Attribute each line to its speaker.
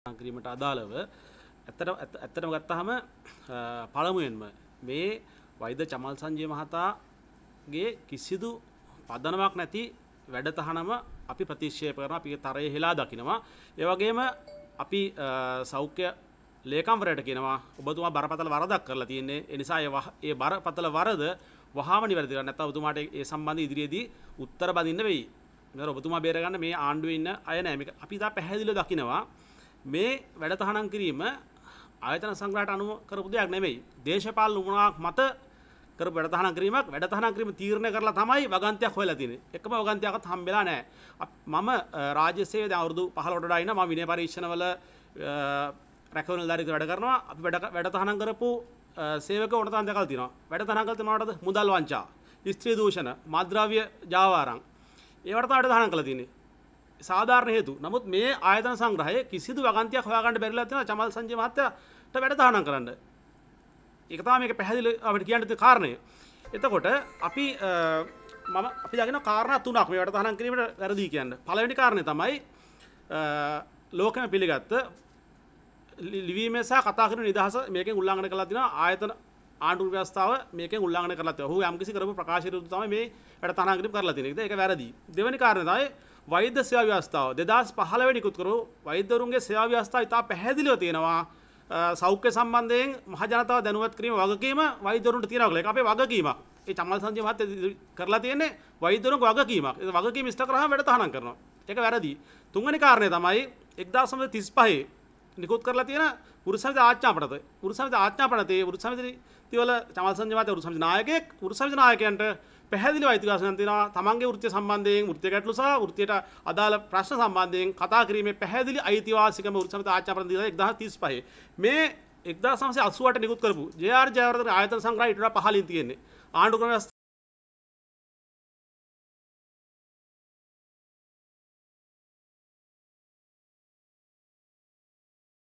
Speaker 1: කිරීමට අදාළව ඇත්තට ඇත්තටම ගත්තහම පළමුුවෙන්ම මේ වෛද චමල් සංජය මහතාගේ කිසිදු පදනමක් නැති වැඩතහනම අපි ප්‍රතිශ්ෂය කරන අපි තරය හෙලා දකිනවා ඒවගේම අපි සෞඛ්‍ය ලේකම්වරයට කියෙනවා ඔබතුමා බරපතල වරදක් කරලා තියන්නේ එනිසා ඒ බරපතල වරද වහම නිවැරදිර නැත උතුමාට ඒ සම්බන්ධ ඉදිරියේදී උත්තර බඳන්න වෙයි ඔබතුමා බේරගන්න මේ ආණ්ඩුවඉන්න අය නෑමික අපි තා පැහැදිල දකිනවා මේ වැඩතහනම් කිරීම ආයතන සංග්‍රහට අනුව කරපු දෙයක් නෙමෙයි දේශපාලන උමනාවක් මත කරපු වැඩතහනම් කිරීමක් වැඩතහනම් කිරීම තීරණය කරලා තමයි වගන්තියක් හොයලා තියෙන්නේ එකම වගන්තියක්වත් හම්බෙලා නැහැ මම රාජ්‍ය සේවයේ දැන් අවුරුදු 15කට වඩා ඉන්න මම විනය පරීක්ෂණවල රැකවරණ දාරික වැඩ කරනවා අපි වැඩ වැඩතහනම් කරපු සේවක ඕන තරම් දැකලා තියෙනවා වැඩතහනම් කළ තනකොටද මුදල් වංචා ස්ත්‍රී දූෂණ මද්‍රව්‍ය ජාවාරම් ඒවට තමයි වැඩතහනම් කළ තියෙන්නේ සාධාරණ හේතු. නමුත් මේ ආයතන සංග්‍රහයේ කිසිදු වගන්තියක් හොයාගන්න බැරිලා තියෙනවා චමල් සංජය මහත්තයාට වැඩසටහනක් කරන්න. ඒක තමයි මේක පැහැදිලි අපිට කියන්න තියෙන කාරණය. එතකොට අපි මම අපි දගෙන කාරණා තුනක් මේ වැඩසටහන කිරීමට වැරදි කියන්න. පළවෙනි කාරණේ තමයි ලෝකෙම පිළිගත්ත ලිවීමේ සහ කතා කරන නිදහස මේකෙන් උල්ලංඝනය කරලා තියෙනවා ආයතන ආණ්ඩු ව්‍යවස්ථාව මේකෙන් උල්ලංඝනය කරලා තියෙනවා. ඔහු යම්කිසි කරපු ප්‍රකාශය විරුද්ධව තමයි මේ වැඩසටහන කිරීම කරලා තියෙන්නේ. ඒක වැරදි. දෙවෙනි කාරණේ තමයි වෛද්‍ය සේවා ව්‍යවස්ථාව 2015 වෙනි ඉකුත් කරපු වෛද්‍යවරුන්ගේ සේවා ව්‍යවස්ථාව ඉතා පැහැදිලිව තියෙනවා සෞඛ්‍ය සම්බන්ධයෙන් මහ ජනතාව දැනුවත් කිරීම වගකීම වෛද්‍යවරුන්ට තියෙනවා කියලා. ඒක අපේ වගකීමක්. ඒ චමල් සංජය මහත්තයා කරලා තියෙන්නේ වෛද්‍යවරුන්ගේ වගකීමක්. ඒ වගකීම ඉෂ්ට කරාම වැඩ තහනම් කරනවා. ඒක වැරදි. තුන්වෙනි කාරණය තමයි 1935 නිකුත් කරලා තියෙන පුරුසවිද ආඥාපනත පුරුසවිද ආඥාපනතේ පුරුසවිදි තිවල චමල් සංජයමාත පුරුසවිද නායකයෙක් පුරුසවිද නායකයන්ට පැහැදිලිව අයිතිවාසිකම් තියෙනවා තමන්ගේ වෘත්ති සම්බන්ධයෙන් වෘත්ති ගැටලු සහ වෘත්තියට අදාළ ප්‍රශ්න සම්බන්ධයෙන් කතා කිරීමේ පැහැදිලි අයිතිවාසිකම පුරුසවිද ආඥාපන දීලා 1935 මේ 1988 නිකුත් කරපු ජේ.ආර් ජයවර්ධන ආයතන සංග්‍රහය ඊට වඩා පහළින් තියෙන්නේ ආණ්ඩු ක්‍රම